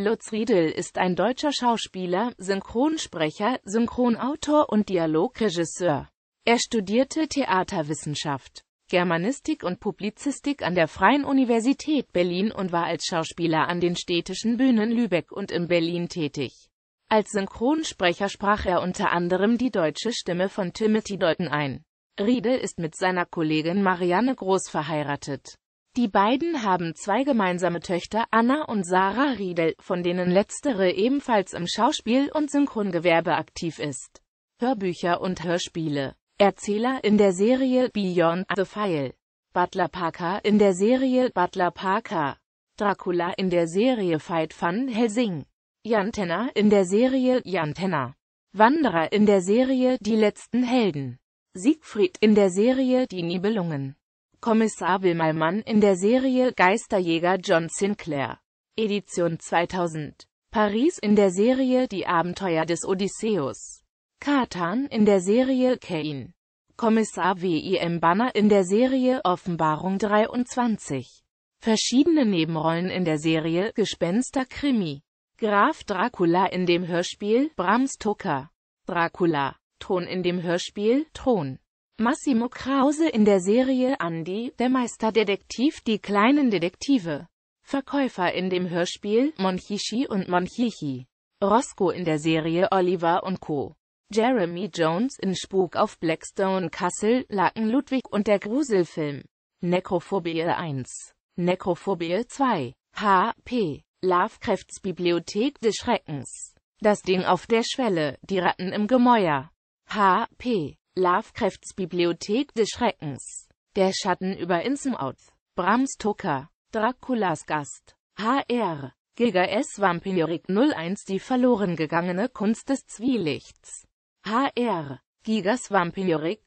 Lutz Riedel ist ein deutscher Schauspieler, Synchronsprecher, Synchronautor und Dialogregisseur. Er studierte Theaterwissenschaft, Germanistik und Publizistik an der Freien Universität Berlin und war als Schauspieler an den städtischen Bühnen Lübeck und in Berlin tätig. Als Synchronsprecher sprach er unter anderem die deutsche Stimme von Timothy Dalton ein. Riedel ist mit seiner Kollegin Marianne Groß verheiratet. Die beiden haben zwei gemeinsame Töchter, Anna und Sarah Riedel, von denen letztere ebenfalls im Schauspiel- und Synchrongewerbe aktiv ist. Hörbücher und Hörspiele. Erzähler in der Serie Beyond the File. Butler Parker in der Serie Butler Parker. Dracula in der Serie Fight van Helsing. Jan Tenner in der Serie Jan Tenner Wanderer in der Serie Die letzten Helden. Siegfried in der Serie Die Nibelungen. Kommissar Wilmalmann in der Serie Geisterjäger John Sinclair. Edition 2000. Paris in der Serie Die Abenteuer des Odysseus. Katan in der Serie Kane. Kommissar W.I.M. Banner in der Serie Offenbarung 23. Verschiedene Nebenrollen in der Serie Gespenster Krimi. Graf Dracula in dem Hörspiel Bram Stoker. Dracula. Ton in dem Hörspiel Ton. Massimo Krause in der Serie Andy, der Meisterdetektiv Die kleinen Detektive. Verkäufer in dem Hörspiel Monchichi und Monchichi. Roscoe in der Serie Oliver und Co. Jeremy Jones in Spuk auf Blackstone Castle, Laken Ludwig und der Gruselfilm. Nekrophobie 1. Nekrophobie 2. H.P. Lovecrafts Bibliothek des Schreckens. Das Ding auf der Schwelle, die Ratten im Gemäuer. H.P. Lovecrafts Bibliothek des Schreckens, Der Schatten über Innsmouth, Bram Stoker, Draculas Gast, HR, Giga S. Vampirik 01 Die verloren gegangene Kunst des Zwielichts, HR, Gigas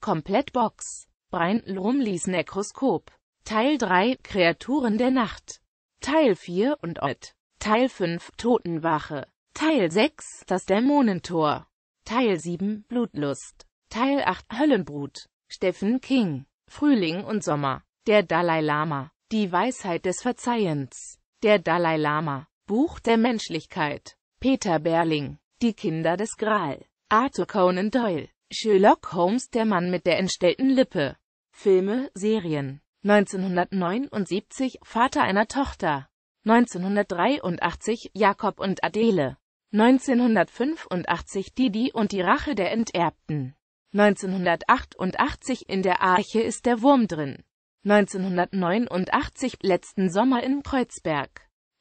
Komplett Box. Brian Lumleys Nekroskop, Teil 3 Kreaturen der Nacht, Teil 4 und Ott, Teil 5 Totenwache, Teil 6 Das Dämonentor, Teil 7 Blutlust. Teil 8 Höllenbrut Stephen King Frühling und Sommer Der Dalai Lama Die Weisheit des Verzeihens Der Dalai Lama Buch der Menschlichkeit Peter Berling Die Kinder des Gral Arthur Conan Doyle Sherlock Holmes Der Mann mit der entstellten Lippe Filme, Serien 1979 Vater einer Tochter 1983 Jakob und Adele 1985 Didi und die Rache der Enterbten 1988 in der Arche ist der Wurm drin. 1989 letzten Sommer in Kreuzberg.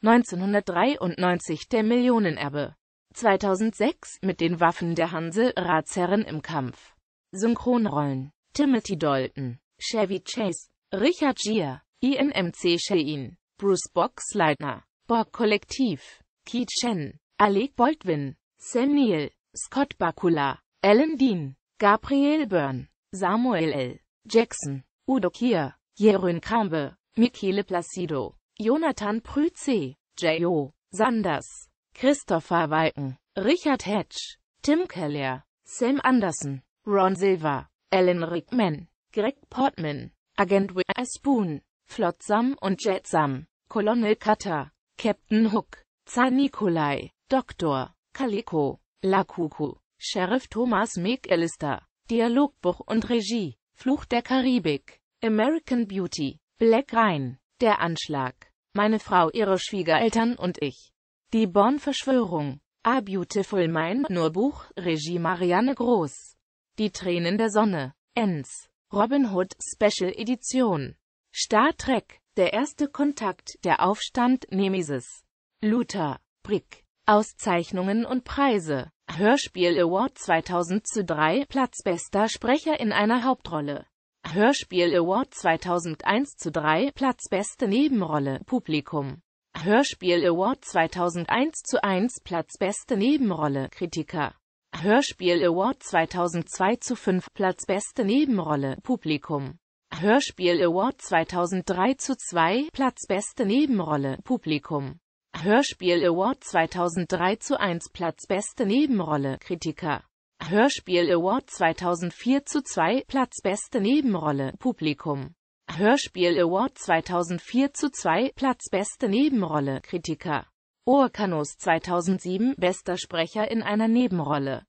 1993 der Millionenerbe. 2006 mit den Waffen der Hanse Ratsherren im Kampf. Synchronrollen. Timothy Dalton, Chevy Chase, Richard Gier. INMC Shein, Bruce Boxleitner, Borg Kollektiv, Keith Shen, Alec Baldwin, Sam Neill, Scott Bakula, Alan Dean, Gabriel Byrne, Samuel L. Jackson, Udo Kier, Jeroen Krambe, Michele Placido, Jonathan Prüze, J.O. Sanders, Christopher Walken, Richard Hatch, Tim Keller, Sam Anderson, Ron Silver, Alan Rickman, Greg Portman, Agent Witherspoon, Flotsam und Jetsam, Colonel Cutter, Captain Hook, Zar Nikolai, Dr. Calico, Cucu. Sheriff Thomas McAllister. Dialogbuch und Regie. Fluch der Karibik. American Beauty. Black Rhine. Der Anschlag. Meine Frau, ihre Schwiegereltern und ich. Die Born-Verschwörung. A Beautiful Mein Nur Buch. Regie Marianne Groß. Die Tränen der Sonne. Ends, Robin Hood Special Edition. Star Trek. Der erste Kontakt. Der Aufstand. Nemesis. Luther. Brick. Auszeichnungen und Preise Hörspiel Award 2000 zu 3 Platzbester Sprecher in einer Hauptrolle Hörspiel Award 2001 zu 3 Platzbeste Nebenrolle Publikum Hörspiel Award 2001 zu 1 Platzbeste Nebenrolle Kritiker Hörspiel Award 2002 zu 5 Platzbeste Nebenrolle Publikum Hörspiel Award 2003 zu 2 Platzbeste Nebenrolle Publikum Hörspiel Award 2003 zu 1 Platz Beste Nebenrolle Kritiker Hörspiel Award 2004 zu 2 Platz Beste Nebenrolle Publikum Hörspiel Award 2004 zu 2 Platz Beste Nebenrolle Kritiker Orkanos 2007 Bester Sprecher in einer Nebenrolle